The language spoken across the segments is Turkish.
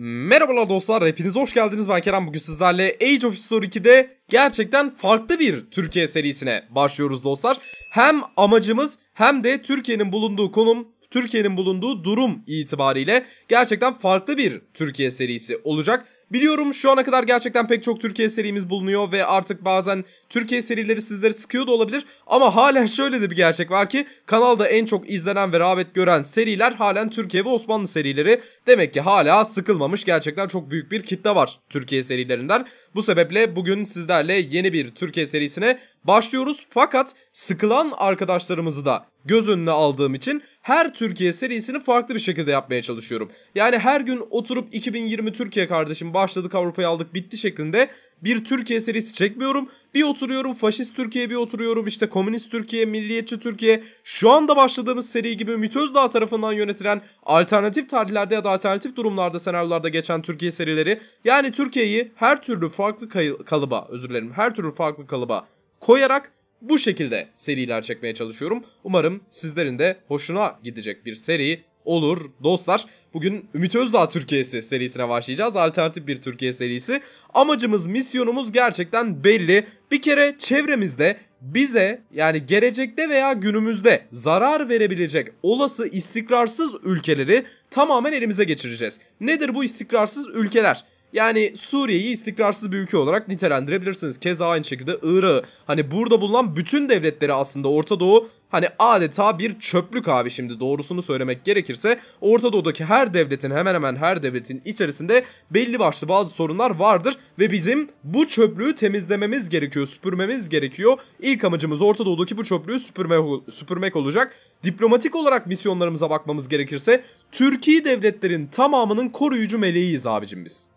Merhabalar dostlar, hepiniz hoş geldiniz. Ben Kerem. Bugün sizlerle Age of History 2'de gerçekten farklı bir Türkiye serisine başlıyoruz dostlar. Hem amacımız hem de Türkiye'nin bulunduğu konum Türkiye'nin bulunduğu durum itibariyle gerçekten farklı bir Türkiye serisi olacak. Biliyorum şu ana kadar gerçekten pek çok Türkiye serimiz bulunuyor ve artık bazen Türkiye serileri sizleri sıkıyor da olabilir ama halen şöyle de bir gerçek var ki kanalda en çok izlenen ve rağbet gören seriler halen Türkiye ve Osmanlı serileri. Demek ki hala sıkılmamış gerçekten çok büyük bir kitle var Türkiye serilerinden. Bu sebeple bugün sizlerle yeni bir Türkiye serisine başlıyoruz fakat sıkılan arkadaşlarımızı da göz önüne aldığım için her Türkiye serisini farklı bir şekilde yapmaya çalışıyorum. Yani her gün oturup 2020 Türkiye kardeşim başladık Avrupa'yı aldık bitti şeklinde bir Türkiye serisi çekmiyorum. Bir oturuyorum faşist Türkiye bir oturuyorum işte komünist Türkiye, milliyetçi Türkiye. Şu anda başladığımız seri gibi Ümit Özdağ tarafından yönetilen alternatif tarihlerde ya da alternatif durumlarda senaryolarda geçen Türkiye serileri. Yani Türkiye'yi her türlü farklı kalıba özür dilerim her türlü farklı kalıba koyarak bu şekilde seriler çekmeye çalışıyorum. Umarım sizlerin de hoşuna gidecek bir seri olur dostlar. Bugün Ümit Özdağ Türkiye'si serisine başlayacağız. Alternatif bir Türkiye serisi. Amacımız, misyonumuz gerçekten belli. Bir kere çevremizde bize yani gelecekte veya günümüzde zarar verebilecek olası istikrarsız ülkeleri tamamen elimize geçireceğiz. Nedir bu istikrarsız ülkeler? Yani Suriye'yi istikrarsız bir ülke olarak nitelendirebilirsiniz. Keza aynı şekilde Irak'ı. Hani burada bulunan bütün devletleri aslında Orta Doğu hani adeta bir çöplük abi şimdi doğrusunu söylemek gerekirse Orta Doğu'daki her devletin hemen hemen her devletin içerisinde belli başlı bazı sorunlar vardır ve bizim bu çöplüğü temizlememiz gerekiyor, süpürmemiz gerekiyor. İlk amacımız Orta Doğu'daki bu çöplüğü süpürme, süpürmek olacak. Diplomatik olarak misyonlarımıza bakmamız gerekirse Türkiye devletlerin tamamının koruyucu meleğiyiz abicim biz.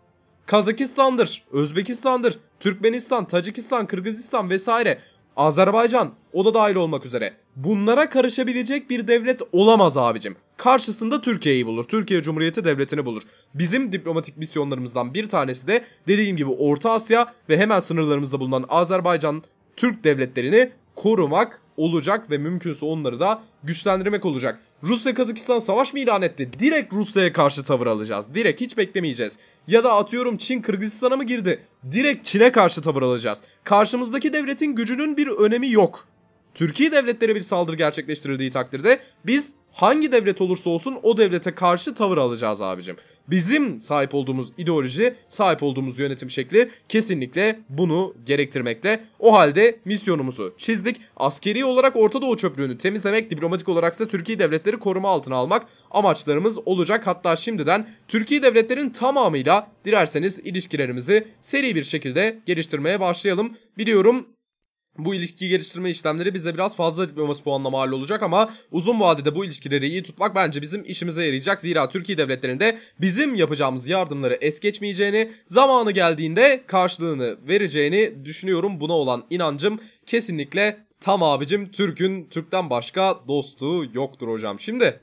Kazakistan'dır, Özbekistan'dır, Türkmenistan, Tacikistan, Kırgızistan vesaire Azerbaycan o da dahil olmak üzere. Bunlara karışabilecek bir devlet olamaz abicim. Karşısında Türkiye'yi bulur. Türkiye Cumhuriyeti Devleti'ni bulur. Bizim diplomatik misyonlarımızdan bir tanesi de dediğim gibi Orta Asya ve hemen sınırlarımızda bulunan Azerbaycan Türk devletlerini korumak olacak ve mümkünse onları da güçlendirmek olacak. Rusya Kazakistan savaş mı ilan etti? Direkt Rusya'ya karşı tavır alacağız. Direkt hiç beklemeyeceğiz. Ya da atıyorum Çin Kırgızistan'a mı girdi? Direkt Çin'e karşı tavır alacağız. Karşımızdaki devletin gücünün bir önemi yok. Türkiye devletlere bir saldırı gerçekleştirildiği takdirde biz hangi devlet olursa olsun o devlete karşı tavır alacağız abicim. Bizim sahip olduğumuz ideoloji, sahip olduğumuz yönetim şekli kesinlikle bunu gerektirmekte. O halde misyonumuzu çizdik. Askeri olarak Orta Doğu çöplüğünü temizlemek, diplomatik olarak ise Türkiye devletleri koruma altına almak amaçlarımız olacak. Hatta şimdiden Türkiye devletlerin tamamıyla dilerseniz ilişkilerimizi seri bir şekilde geliştirmeye başlayalım. Biliyorum bu ilişki geliştirme işlemleri bize biraz fazla diplomasi puanına mal olacak ama uzun vadede bu ilişkileri iyi tutmak bence bizim işimize yarayacak. Zira Türkiye devletlerinde bizim yapacağımız yardımları es geçmeyeceğini, zamanı geldiğinde karşılığını vereceğini düşünüyorum. Buna olan inancım kesinlikle tam abicim. Türk'ün Türk'ten başka dostu yoktur hocam. Şimdi...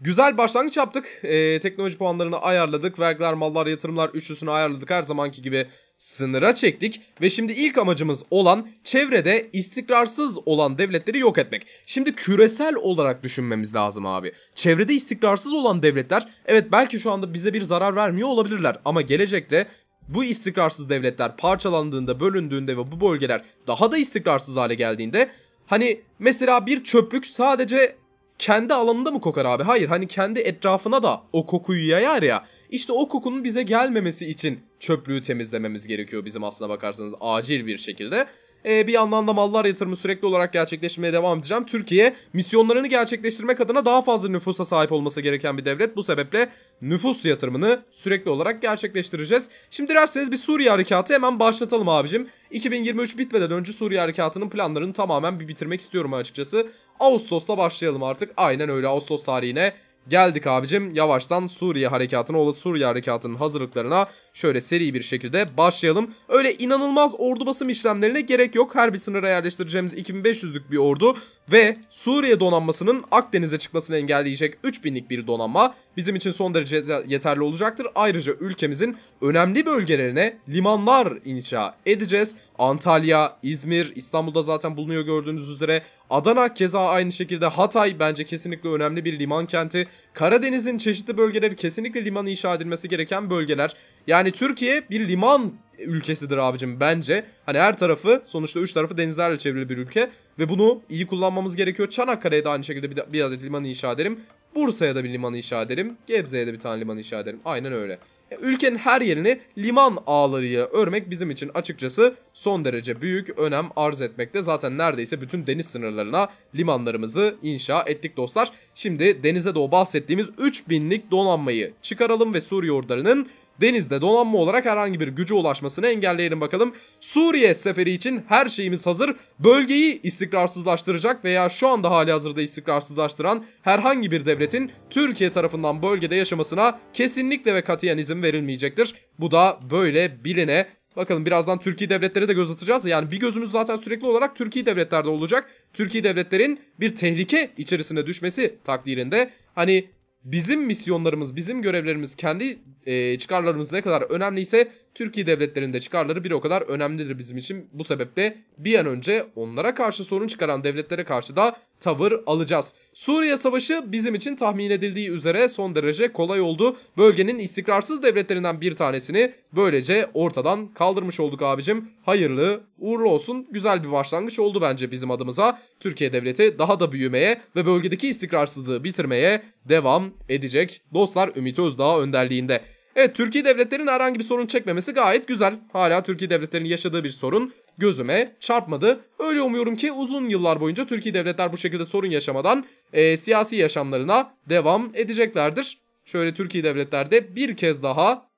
Güzel başlangıç yaptık. Ee, teknoloji puanlarını ayarladık. Vergiler, mallar, yatırımlar üçlüsünü ayarladık. Her zamanki gibi sınıra çektik ve şimdi ilk amacımız olan çevrede istikrarsız olan devletleri yok etmek. Şimdi küresel olarak düşünmemiz lazım abi. Çevrede istikrarsız olan devletler evet belki şu anda bize bir zarar vermiyor olabilirler ama gelecekte bu istikrarsız devletler parçalandığında, bölündüğünde ve bu bölgeler daha da istikrarsız hale geldiğinde hani mesela bir çöplük sadece kendi alanında mı kokar abi? Hayır hani kendi etrafına da o kokuyu yayar ya. İşte o kokunun bize gelmemesi için çöplüğü temizlememiz gerekiyor bizim aslına bakarsanız acil bir şekilde. Ee, bir yandan da mallar yatırımı sürekli olarak gerçekleşmeye devam edeceğim. Türkiye misyonlarını gerçekleştirmek adına daha fazla nüfusa sahip olması gereken bir devlet. Bu sebeple nüfus yatırımını sürekli olarak gerçekleştireceğiz. Şimdi dilerseniz bir Suriye harekatı hemen başlatalım abicim. 2023 bitmeden önce Suriye harekatının planlarını tamamen bir bitirmek istiyorum açıkçası. Ağustos'ta başlayalım artık. Aynen öyle Ağustos tarihine geldik abicim yavaştan Suriye harekatına olası Suriye harekatının hazırlıklarına şöyle seri bir şekilde başlayalım. Öyle inanılmaz ordu basım işlemlerine gerek yok. Her bir sınıra yerleştireceğimiz 2500'lük bir ordu ve Suriye donanmasının Akdeniz'e çıkmasını engelleyecek 3000'lik bir donanma bizim için son derece yeterli olacaktır. Ayrıca ülkemizin önemli bölgelerine limanlar inşa edeceğiz. Antalya, İzmir, İstanbul'da zaten bulunuyor gördüğünüz üzere. Adana keza aynı şekilde Hatay bence kesinlikle önemli bir liman kenti. Karadeniz'in çeşitli bölgeleri kesinlikle liman inşa edilmesi gereken bölgeler. Yani Türkiye bir liman ülkesidir abicim bence. Hani her tarafı sonuçta üç tarafı denizlerle çevrili bir ülke. Ve bunu iyi kullanmamız gerekiyor. Çanakkale'ye de aynı şekilde bir, bir adet liman inşa ederim. Bursa'ya da bir liman inşa ederim. Gebze'ye de bir tane liman inşa ederim. Aynen öyle. E, ülkenin her yerini liman ağlarıyla örmek bizim için açıkçası son derece büyük önem arz etmekte. Zaten neredeyse bütün deniz sınırlarına limanlarımızı inşa ettik dostlar. Şimdi denize doğu bahsettiğimiz 3000'lik donanmayı çıkaralım ve Suriye ordularının denizde donanma olarak herhangi bir gücü ulaşmasını engelleyelim bakalım. Suriye seferi için her şeyimiz hazır. Bölgeyi istikrarsızlaştıracak veya şu anda hali hazırda istikrarsızlaştıran herhangi bir devletin Türkiye tarafından bölgede yaşamasına kesinlikle ve katiyen izin verilmeyecektir. Bu da böyle biline Bakalım birazdan Türkiye devletleri de göz atacağız. Yani bir gözümüz zaten sürekli olarak Türkiye devletlerde olacak. Türkiye devletlerin bir tehlike içerisine düşmesi takdirinde hani bizim misyonlarımız, bizim görevlerimiz, kendi e, çıkarlarımız ne kadar önemliyse Türkiye devletlerinde çıkarları bir o kadar önemlidir bizim için. Bu sebeple bir an önce onlara karşı sorun çıkaran devletlere karşı da tavır alacağız. Suriye Savaşı bizim için tahmin edildiği üzere son derece kolay oldu. Bölgenin istikrarsız devletlerinden bir tanesini böylece ortadan kaldırmış olduk abicim. Hayırlı, uğurlu olsun. Güzel bir başlangıç oldu bence bizim adımıza. Türkiye devleti daha da büyümeye ve bölgedeki istikrarsızlığı bitirmeye devam edecek. Dostlar Ümit Özdağ önderliğinde. Evet Türkiye devletlerinin herhangi bir sorun çekmemesi gayet güzel. Hala Türkiye devletlerinin yaşadığı bir sorun gözüme çarpmadı. Öyle umuyorum ki uzun yıllar boyunca Türkiye devletler bu şekilde sorun yaşamadan e, siyasi yaşamlarına devam edeceklerdir. Şöyle Türkiye devletlerde bir kez daha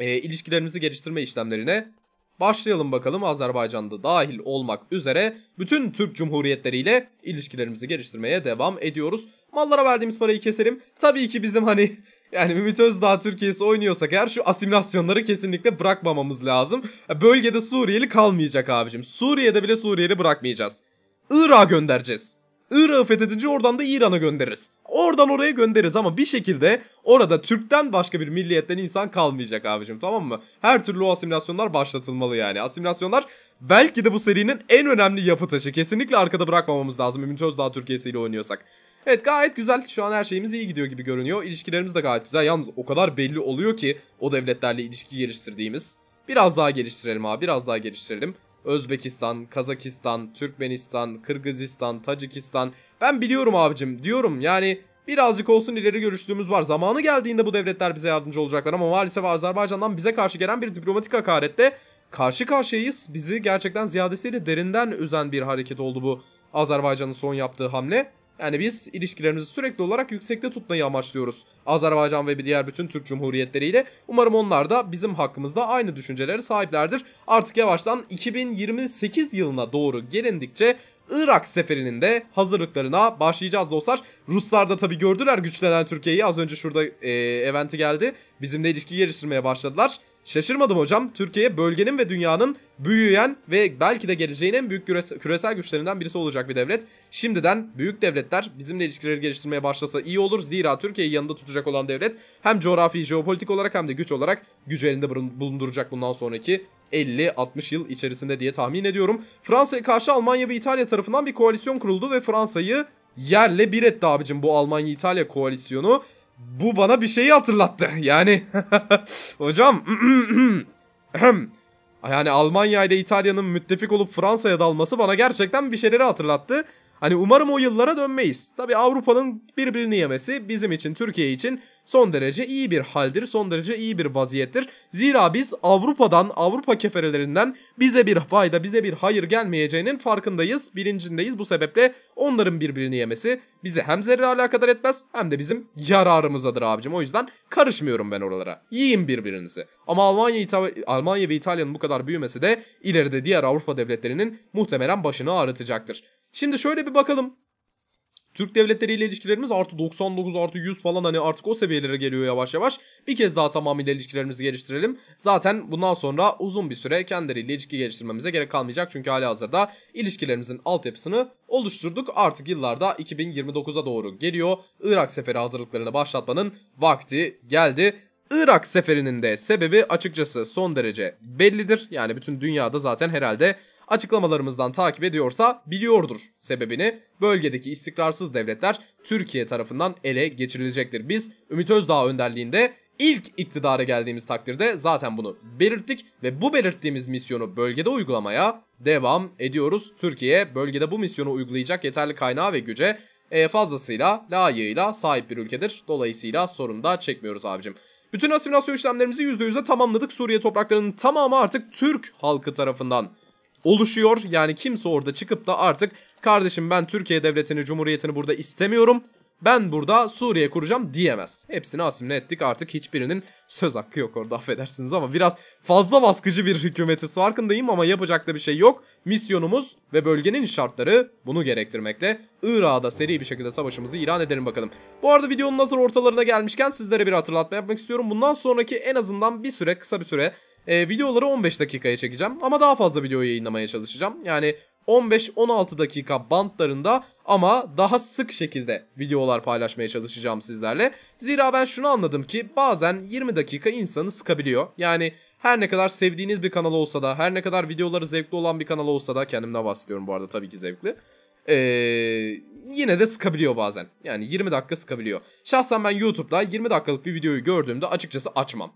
e, ilişkilerimizi geliştirme işlemlerine başlayalım bakalım. Azerbaycan'da dahil olmak üzere bütün Türk Cumhuriyetleri ile ilişkilerimizi geliştirmeye devam ediyoruz. Mallara verdiğimiz parayı keselim. Tabii ki bizim hani yani Ümit Özdağ Türkiye'si oynuyorsak eğer şu asimilasyonları kesinlikle bırakmamamız lazım. Bölgede Suriyeli kalmayacak abicim. Suriye'de bile Suriyeli bırakmayacağız. Irak'a göndereceğiz. Irak'ı fethedince oradan da İran'a göndeririz. Oradan oraya göndeririz ama bir şekilde orada Türk'ten başka bir milliyetten insan kalmayacak abicim tamam mı? Her türlü o asimilasyonlar başlatılmalı yani. Asimilasyonlar belki de bu serinin en önemli yapı taşı. Kesinlikle arkada bırakmamamız lazım Ümit Özdağ Türkiye'si ile oynuyorsak. Evet gayet güzel. Şu an her şeyimiz iyi gidiyor gibi görünüyor. İlişkilerimiz de gayet güzel. Yalnız o kadar belli oluyor ki o devletlerle ilişki geliştirdiğimiz. Biraz daha geliştirelim abi. Biraz daha geliştirelim. Özbekistan, Kazakistan, Türkmenistan, Kırgızistan, Tacikistan. Ben biliyorum abicim diyorum yani birazcık olsun ileri görüştüğümüz var. Zamanı geldiğinde bu devletler bize yardımcı olacaklar ama maalesef Azerbaycan'dan bize karşı gelen bir diplomatik hakarette karşı karşıyayız. Bizi gerçekten ziyadesiyle derinden üzen bir hareket oldu bu Azerbaycan'ın son yaptığı hamle. Yani biz ilişkilerimizi sürekli olarak yüksekte tutmayı amaçlıyoruz. Azerbaycan ve bir diğer bütün Türk Cumhuriyetleriyle. Umarım onlar da bizim hakkımızda aynı düşünceleri sahiplerdir. Artık yavaştan 2028 yılına doğru gelindikçe Irak seferinin de hazırlıklarına başlayacağız dostlar. Ruslar da tabii gördüler güçlenen Türkiye'yi. Az önce şurada e, eventi geldi. Bizimle ilişki geliştirmeye başladılar. Şaşırmadım hocam. Türkiye bölgenin ve dünyanın büyüyen ve belki de geleceğin en büyük küresel güçlerinden birisi olacak bir devlet. Şimdiden büyük devletler bizimle ilişkileri geliştirmeye başlasa iyi olur. Zira Türkiye'yi yanında tutacak olan devlet hem coğrafi, jeopolitik olarak hem de güç olarak gücü elinde bulunduracak bundan sonraki 50-60 yıl içerisinde diye tahmin ediyorum. Fransa'ya karşı Almanya ve İtalya tarafından bir koalisyon kuruldu ve Fransa'yı yerle bir etti abicim bu Almanya-İtalya koalisyonu. Bu bana bir şeyi hatırlattı. Yani hocam yani Almanya ile İtalya'nın müttefik olup Fransa'ya dalması bana gerçekten bir şeyleri hatırlattı. Hani umarım o yıllara dönmeyiz. Tabii Avrupa'nın birbirini yemesi bizim için Türkiye için son derece iyi bir haldir. Son derece iyi bir vaziyettir. Zira biz Avrupa'dan Avrupa keferelerinden bize bir fayda bize bir hayır gelmeyeceğinin farkındayız. Bilincindeyiz bu sebeple onların birbirini yemesi bizi hem zerre alakadar etmez hem de bizim yararımızadır abicim. O yüzden karışmıyorum ben oralara. Yiyin birbirinizi. Ama Almanya, İta- Almanya ve İtalya'nın bu kadar büyümesi de ileride diğer Avrupa devletlerinin muhtemelen başını ağrıtacaktır. Şimdi şöyle bir bakalım. Türk devletleriyle ilişkilerimiz artı 99 artı 100 falan hani artık o seviyelere geliyor yavaş yavaş. Bir kez daha tamamıyla ilişkilerimizi geliştirelim. Zaten bundan sonra uzun bir süre kendileriyle ilişki geliştirmemize gerek kalmayacak. Çünkü hali hazırda ilişkilerimizin altyapısını oluşturduk. Artık yıllarda 2029'a doğru geliyor. Irak seferi hazırlıklarını başlatmanın vakti geldi. Irak seferinin de sebebi açıkçası son derece bellidir. Yani bütün dünyada zaten herhalde açıklamalarımızdan takip ediyorsa biliyordur sebebini. Bölgedeki istikrarsız devletler Türkiye tarafından ele geçirilecektir. Biz Ümit Özdağ önderliğinde ilk iktidara geldiğimiz takdirde zaten bunu belirttik ve bu belirttiğimiz misyonu bölgede uygulamaya devam ediyoruz. Türkiye bölgede bu misyonu uygulayacak yeterli kaynağı ve güce e, fazlasıyla layığıyla sahip bir ülkedir. Dolayısıyla sorun da çekmiyoruz abicim. Bütün asimilasyon işlemlerimizi %100'e tamamladık. Suriye topraklarının tamamı artık Türk halkı tarafından oluşuyor. Yani kimse orada çıkıp da artık kardeşim ben Türkiye devletini, cumhuriyetini burada istemiyorum ben burada Suriye kuracağım diyemez. Hepsini asimle ettik artık hiçbirinin söz hakkı yok orada affedersiniz ama biraz fazla baskıcı bir hükümetiz farkındayım ama yapacak da bir şey yok. Misyonumuz ve bölgenin şartları bunu gerektirmekte. Irak'da seri bir şekilde savaşımızı ilan edelim bakalım. Bu arada videonun hazır ortalarına gelmişken sizlere bir hatırlatma yapmak istiyorum. Bundan sonraki en azından bir süre kısa bir süre e, videoları 15 dakikaya çekeceğim ama daha fazla video yayınlamaya çalışacağım. Yani 15-16 dakika bantlarında ama daha sık şekilde videolar paylaşmaya çalışacağım sizlerle. Zira ben şunu anladım ki bazen 20 dakika insanı sıkabiliyor. Yani her ne kadar sevdiğiniz bir kanal olsa da her ne kadar videoları zevkli olan bir kanal olsa da kendimden bahsediyorum bu arada tabii ki zevkli. Ee, yine de sıkabiliyor bazen. Yani 20 dakika sıkabiliyor. Şahsen ben YouTube'da 20 dakikalık bir videoyu gördüğümde açıkçası açmam.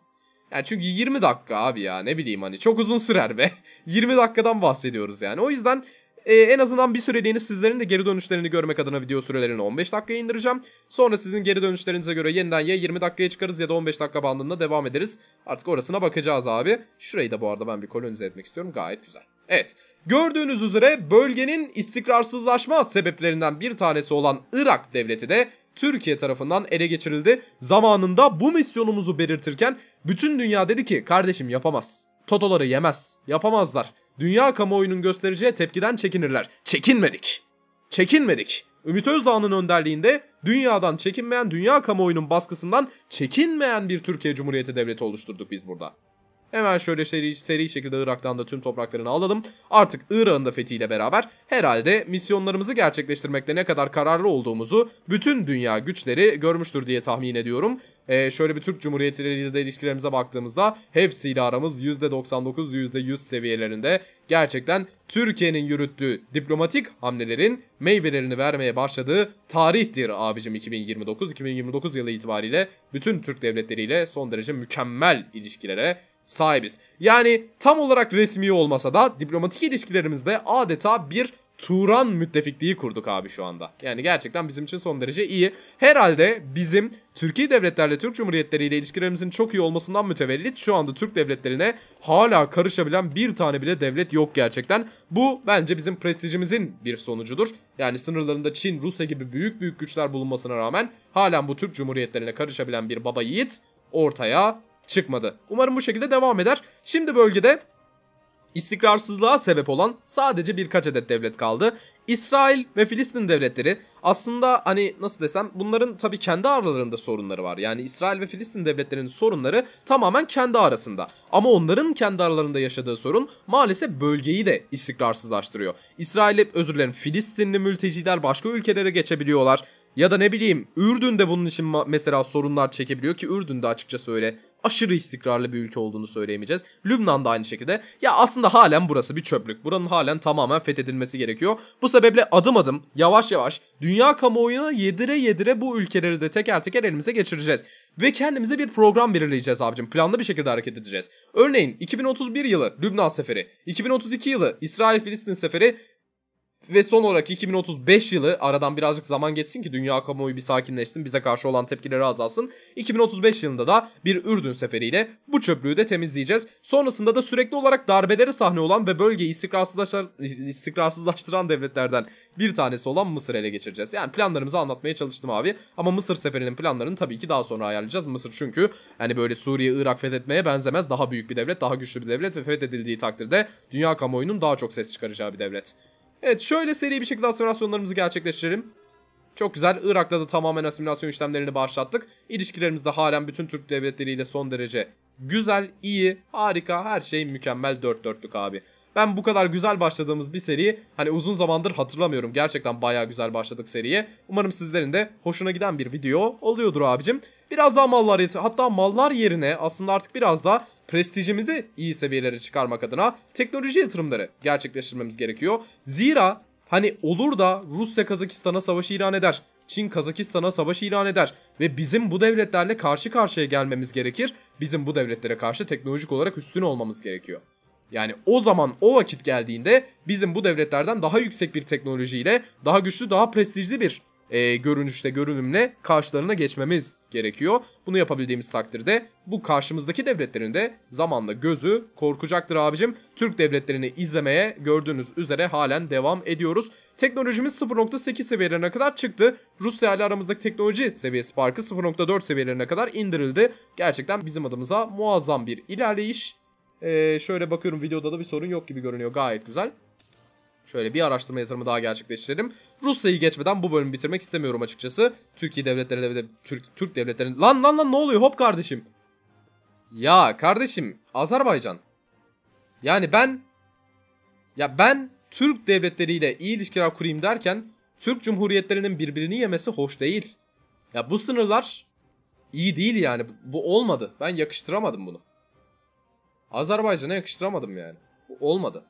Yani çünkü 20 dakika abi ya ne bileyim hani çok uzun sürer be. 20 dakikadan bahsediyoruz yani. O yüzden e, en azından bir süreliğini sizlerin de geri dönüşlerini görmek adına video sürelerini 15 dakikaya indireceğim. Sonra sizin geri dönüşlerinize göre yeniden ya 20 dakikaya çıkarız ya da 15 dakika bandında devam ederiz. Artık orasına bakacağız abi. Şurayı da bu arada ben bir kolonize etmek istiyorum. Gayet güzel. Evet. Gördüğünüz üzere bölgenin istikrarsızlaşma sebeplerinden bir tanesi olan Irak devleti de Türkiye tarafından ele geçirildi. Zamanında bu misyonumuzu belirtirken bütün dünya dedi ki kardeşim yapamaz. Totoları yemez. Yapamazlar dünya kamuoyunun göstereceği tepkiden çekinirler. Çekinmedik. Çekinmedik. Ümit Özdağ'ın önderliğinde dünyadan çekinmeyen, dünya kamuoyunun baskısından çekinmeyen bir Türkiye Cumhuriyeti Devleti oluşturduk biz burada. Hemen şöyle seri, seri şekilde Irak'tan da tüm topraklarını alalım. Artık Irak'ın da fethiyle beraber herhalde misyonlarımızı gerçekleştirmekte ne kadar kararlı olduğumuzu bütün dünya güçleri görmüştür diye tahmin ediyorum. Ee, şöyle bir Türk Cumhuriyetleriyle de ilişkilerimize baktığımızda hepsiyle aramız %99, %100 seviyelerinde. Gerçekten Türkiye'nin yürüttüğü diplomatik hamlelerin meyvelerini vermeye başladığı tarihtir abicim 2029. 2029 yılı itibariyle bütün Türk devletleriyle son derece mükemmel ilişkilere sahibiz. Yani tam olarak resmi olmasa da diplomatik ilişkilerimizde adeta bir Turan müttefikliği kurduk abi şu anda. Yani gerçekten bizim için son derece iyi. Herhalde bizim Türkiye devletlerle Türk Cumhuriyetleri ile ilişkilerimizin çok iyi olmasından mütevellit şu anda Türk devletlerine hala karışabilen bir tane bile devlet yok gerçekten. Bu bence bizim prestijimizin bir sonucudur. Yani sınırlarında Çin, Rusya gibi büyük büyük güçler bulunmasına rağmen halen bu Türk Cumhuriyetlerine karışabilen bir baba yiğit ortaya çıkmadı. Umarım bu şekilde devam eder. Şimdi bölgede istikrarsızlığa sebep olan sadece birkaç adet devlet kaldı. İsrail ve Filistin devletleri aslında hani nasıl desem bunların tabii kendi aralarında sorunları var. Yani İsrail ve Filistin devletlerinin sorunları tamamen kendi arasında. Ama onların kendi aralarında yaşadığı sorun maalesef bölgeyi de istikrarsızlaştırıyor. İsrail hep özür dilerim Filistinli mülteciler başka ülkelere geçebiliyorlar. Ya da ne bileyim Ürdün'de bunun için mesela sorunlar çekebiliyor ki Ürdün'de açıkçası öyle aşırı istikrarlı bir ülke olduğunu söyleyemeyeceğiz. Lübnan da aynı şekilde. Ya aslında halen burası bir çöplük. Buranın halen tamamen fethedilmesi gerekiyor. Bu sebeple adım adım yavaş yavaş dünya kamuoyuna yedire yedire bu ülkeleri de teker teker elimize geçireceğiz. Ve kendimize bir program belirleyeceğiz abicim. Planlı bir şekilde hareket edeceğiz. Örneğin 2031 yılı Lübnan seferi, 2032 yılı İsrail-Filistin seferi ve son olarak 2035 yılı aradan birazcık zaman geçsin ki dünya kamuoyu bir sakinleşsin bize karşı olan tepkileri azalsın. 2035 yılında da bir Ürdün seferiyle bu çöplüğü de temizleyeceğiz. Sonrasında da sürekli olarak darbeleri sahne olan ve bölgeyi istikrarsızlaştıran devletlerden bir tanesi olan Mısır ele geçireceğiz. Yani planlarımızı anlatmaya çalıştım abi ama Mısır seferinin planlarını tabii ki daha sonra ayarlayacağız. Mısır çünkü hani böyle Suriye, Irak fethetmeye benzemez daha büyük bir devlet, daha güçlü bir devlet ve fethedildiği takdirde dünya kamuoyunun daha çok ses çıkaracağı bir devlet. Evet şöyle seri bir şekilde asimilasyonlarımızı gerçekleştirelim. Çok güzel. Irak'ta da tamamen asimilasyon işlemlerini başlattık. İlişkilerimiz de halen bütün Türk devletleriyle son derece güzel, iyi, harika, her şey mükemmel dört dörtlük abi. Ben bu kadar güzel başladığımız bir seriyi hani uzun zamandır hatırlamıyorum. Gerçekten baya güzel başladık seriye. Umarım sizlerin de hoşuna giden bir video oluyordur abicim. Biraz daha mallar hatta mallar yerine aslında artık biraz daha prestijimizi iyi seviyelere çıkarmak adına teknoloji yatırımları gerçekleştirmemiz gerekiyor. Zira hani olur da Rusya Kazakistan'a savaş ilan eder. Çin Kazakistan'a savaş ilan eder ve bizim bu devletlerle karşı karşıya gelmemiz gerekir. Bizim bu devletlere karşı teknolojik olarak üstün olmamız gerekiyor. Yani o zaman o vakit geldiğinde bizim bu devletlerden daha yüksek bir teknolojiyle daha güçlü daha prestijli bir e, görünüşte görünümle karşılarına geçmemiz gerekiyor. Bunu yapabildiğimiz takdirde bu karşımızdaki devletlerin de zamanla gözü korkacaktır abicim. Türk devletlerini izlemeye gördüğünüz üzere halen devam ediyoruz. Teknolojimiz 0.8 seviyelerine kadar çıktı. Rusya ile aramızdaki teknoloji seviyesi farkı 0.4 seviyelerine kadar indirildi. Gerçekten bizim adımıza muazzam bir ilerleyiş. Ee, şöyle bakıyorum videoda da bir sorun yok gibi görünüyor gayet güzel. Şöyle bir araştırma yatırımı daha gerçekleştirelim. Rusya'yı geçmeden bu bölümü bitirmek istemiyorum açıkçası. Türkiye devletleri de Türk Türk devletleri lan lan lan ne oluyor hop kardeşim. Ya kardeşim Azerbaycan. Yani ben ya ben Türk devletleriyle iyi ilişkiler kurayım derken Türk cumhuriyetlerinin birbirini yemesi hoş değil. Ya bu sınırlar iyi değil yani. Bu olmadı. Ben yakıştıramadım bunu. Azerbaycan'a yakıştıramadım yani. Bu olmadı.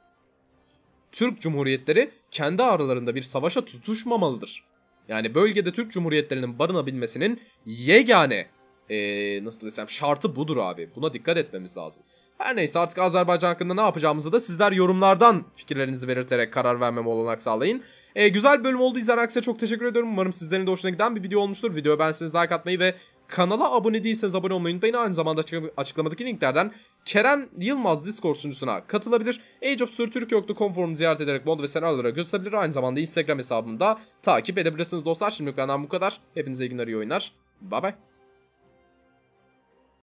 Türk Cumhuriyetleri kendi aralarında bir savaşa tutuşmamalıdır. Yani bölgede Türk Cumhuriyetlerinin barınabilmesinin yegane ee, nasıl desem şartı budur abi. Buna dikkat etmemiz lazım. Her neyse artık Azerbaycan hakkında ne yapacağımızı da sizler yorumlardan fikirlerinizi belirterek karar vermeme olanak sağlayın. Ee, güzel bir bölüm oldu. İzleyen herkese çok teşekkür ediyorum. Umarım sizlerin de hoşuna giden bir video olmuştur. Videoya beğenseniz like atmayı ve Kanala abone değilseniz abone olmayı unutmayın. Aynı zamanda açıklamadaki linklerden Kerem Yılmaz Discord sunucusuna katılabilir. Age of Sur Türkiye.com forumunu ziyaret ederek mod ve senaryolara gösterebilir. Aynı zamanda Instagram hesabımda takip edebilirsiniz dostlar. Şimdilik benden bu kadar. Hepinize iyi günler, iyi oyunlar. Bye bye.